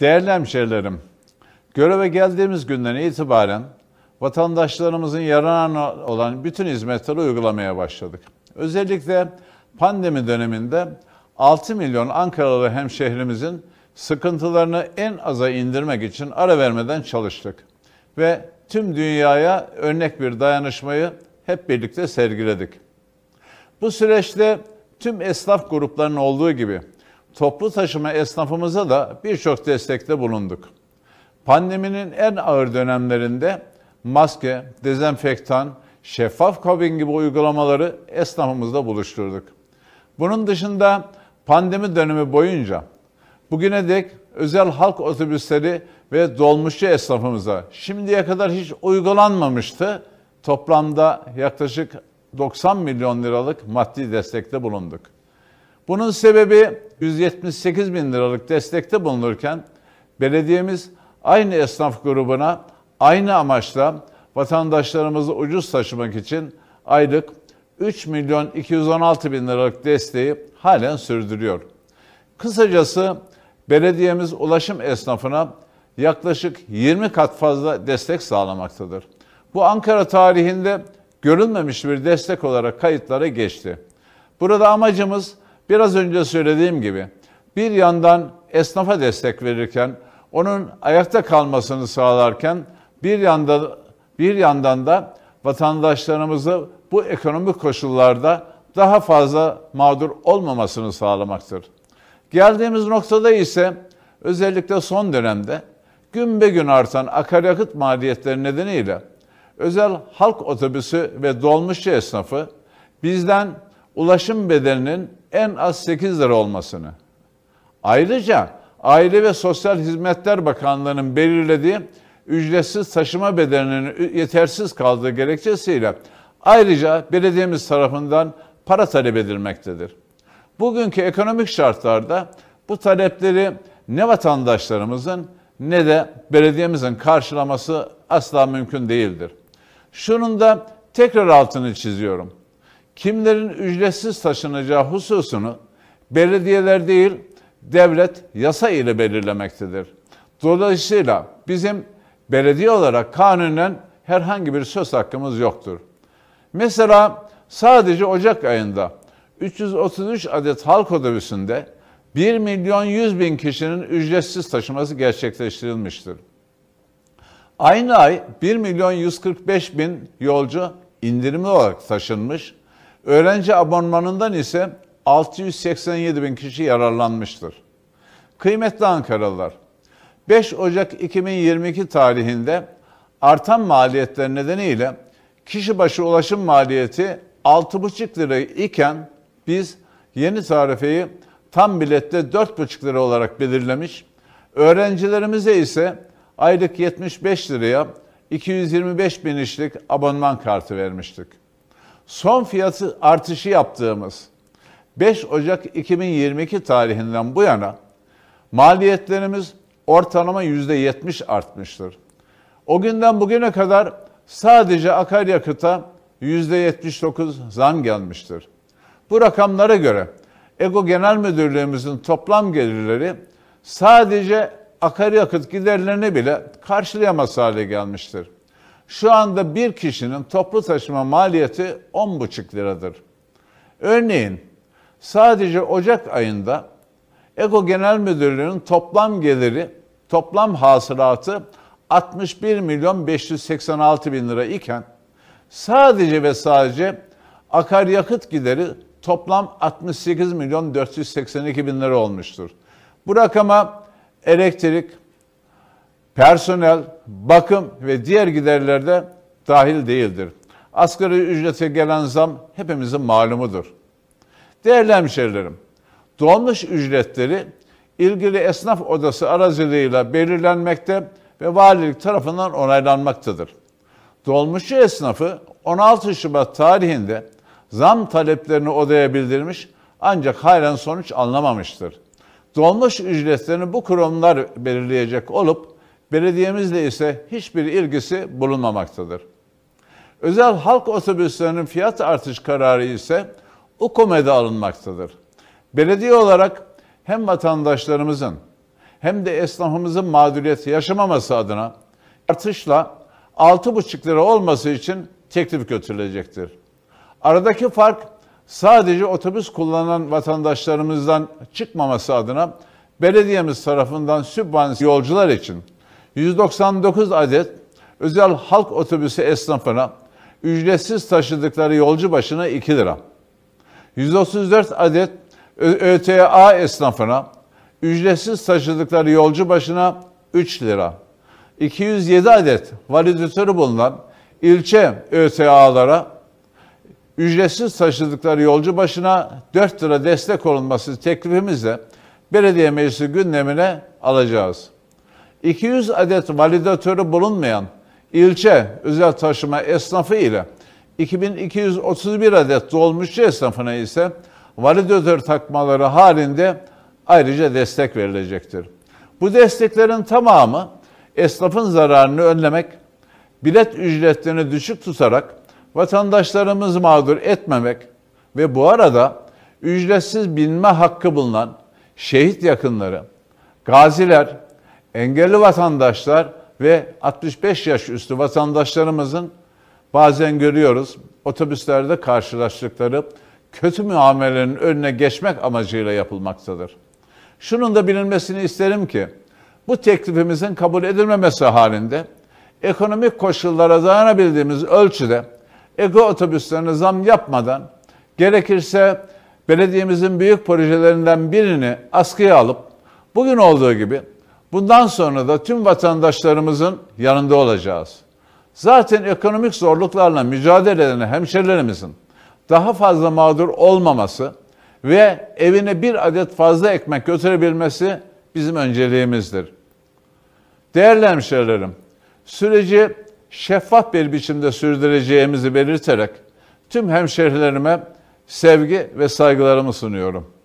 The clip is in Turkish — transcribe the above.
Değerli hemşehrilerim, göreve geldiğimiz günden itibaren vatandaşlarımızın yararına olan bütün hizmetleri uygulamaya başladık. Özellikle pandemi döneminde 6 milyon Ankaralı hemşehrimizin sıkıntılarını en aza indirmek için ara vermeden çalıştık. Ve tüm dünyaya örnek bir dayanışmayı hep birlikte sergiledik. Bu süreçte tüm esnaf gruplarının olduğu gibi toplu taşıma esnafımıza da birçok destekte bulunduk. Pandeminin en ağır dönemlerinde maske, dezenfektan, şeffaf kabin gibi uygulamaları esnafımızda buluşturduk. Bunun dışında pandemi dönemi boyunca bugüne dek özel halk otobüsleri ve dolmuşçu esnafımıza şimdiye kadar hiç uygulanmamıştı. Toplamda yaklaşık 90 milyon liralık maddi destekte bulunduk. Bunun sebebi 178 bin liralık destekte bulunurken belediyemiz aynı esnaf grubuna aynı amaçla vatandaşlarımızı ucuz taşımak için aylık 3 milyon 216 bin liralık desteği halen sürdürüyor. Kısacası belediyemiz ulaşım esnafına yaklaşık 20 kat fazla destek sağlamaktadır. Bu Ankara tarihinde görülmemiş bir destek olarak kayıtlara geçti. Burada amacımız Biraz önce söylediğim gibi bir yandan esnafa destek verirken onun ayakta kalmasını sağlarken bir yanda bir yandan da vatandaşlarımızı bu ekonomik koşullarda daha fazla mağdur olmamasını sağlamaktır. Geldiğimiz noktada ise özellikle son dönemde gün be gün artan akaryakıt maliyetleri nedeniyle özel halk otobüsü ve dolmuşçu esnafı bizden ulaşım bedelinin en az 8 lira olmasını. Ayrıca Aile ve Sosyal Hizmetler Bakanlığı'nın belirlediği ücretsiz taşıma bedelinin yetersiz kaldığı gerekçesiyle ayrıca belediyemiz tarafından para talep edilmektedir. Bugünkü ekonomik şartlarda bu talepleri ne vatandaşlarımızın ne de belediyemizin karşılaması asla mümkün değildir. Şunun da tekrar altını çiziyorum kimlerin ücretsiz taşınacağı hususunu belediyeler değil, devlet yasa ile belirlemektedir. Dolayısıyla bizim belediye olarak kanunen herhangi bir söz hakkımız yoktur. Mesela sadece Ocak ayında 333 adet halk otobüsünde 1 milyon 100 bin kişinin ücretsiz taşıması gerçekleştirilmiştir. Aynı ay 1 milyon 145 bin yolcu indirimli olarak taşınmış Öğrenci abonmanından ise 687 bin kişi yararlanmıştır. Kıymetli Ankaralılar, 5 Ocak 2022 tarihinde artan maliyetler nedeniyle kişi başı ulaşım maliyeti 6,5 lira iken biz yeni tarifeyi tam bilette 4,5 lira olarak belirlemiş. Öğrencilerimize ise aylık 75 liraya 225 bin işlik abonman kartı vermiştik son fiyatı artışı yaptığımız 5 Ocak 2022 tarihinden bu yana maliyetlerimiz ortalama %70 artmıştır. O günden bugüne kadar sadece akaryakıta %79 zam gelmiştir. Bu rakamlara göre EGO Genel Müdürlüğümüzün toplam gelirleri sadece akaryakıt giderlerini bile karşılayamaz hale gelmiştir. Şu anda bir kişinin toplu taşıma maliyeti 10,5 liradır. Örneğin sadece Ocak ayında EKO Genel Müdürlüğü'nün toplam geliri, toplam hasılatı 61 milyon 586 bin lira iken sadece ve sadece akaryakıt gideri toplam 68 milyon 482 bin lira olmuştur. Bu rakama elektrik, personel, bakım ve diğer giderlerde dahil değildir. Asgari ücrete gelen zam hepimizin malumudur. Değerli hemşerilerim, dolmuş ücretleri ilgili esnaf odası aracılığıyla belirlenmekte ve valilik tarafından onaylanmaktadır. Dolmuşçu esnafı 16 Şubat tarihinde zam taleplerini odaya bildirmiş ancak hayran sonuç alınamamıştır. Dolmuş ücretlerini bu kurumlar belirleyecek olup belediyemizle ise hiçbir ilgisi bulunmamaktadır. Özel halk otobüslerinin fiyat artış kararı ise UKOME'de alınmaktadır. Belediye olarak hem vatandaşlarımızın hem de esnafımızın mağduriyeti yaşamaması adına artışla 6,5 lira olması için teklif götürülecektir. Aradaki fark sadece otobüs kullanan vatandaşlarımızdan çıkmaması adına belediyemiz tarafından sübvanse yolcular için 199 adet özel halk otobüsü esnafına ücretsiz taşıdıkları yolcu başına 2 lira. 134 adet ÖTA esnafına ücretsiz taşıdıkları yolcu başına 3 lira. 207 adet validatörü bulunan ilçe ÖTA'lara ücretsiz taşıdıkları yolcu başına 4 lira destek olunması teklifimizle belediye meclisi gündemine alacağız. 200 adet validatörü bulunmayan ilçe özel taşıma esnafı ile 2231 adet dolmuşçu esnafına ise validatör takmaları halinde ayrıca destek verilecektir. Bu desteklerin tamamı esnafın zararını önlemek, bilet ücretlerini düşük tutarak vatandaşlarımız mağdur etmemek ve bu arada ücretsiz binme hakkı bulunan şehit yakınları, gaziler, engelli vatandaşlar ve 65 yaş üstü vatandaşlarımızın bazen görüyoruz otobüslerde karşılaştıkları kötü muamelenin önüne geçmek amacıyla yapılmaktadır. Şunun da bilinmesini isterim ki bu teklifimizin kabul edilmemesi halinde ekonomik koşullara dayanabildiğimiz ölçüde ego otobüslerine zam yapmadan gerekirse belediyemizin büyük projelerinden birini askıya alıp bugün olduğu gibi Bundan sonra da tüm vatandaşlarımızın yanında olacağız. Zaten ekonomik zorluklarla mücadele eden hemşerilerimizin daha fazla mağdur olmaması ve evine bir adet fazla ekmek götürebilmesi bizim önceliğimizdir. Değerli hemşerilerim, süreci şeffaf bir biçimde sürdüreceğimizi belirterek tüm hemşerilerime sevgi ve saygılarımı sunuyorum.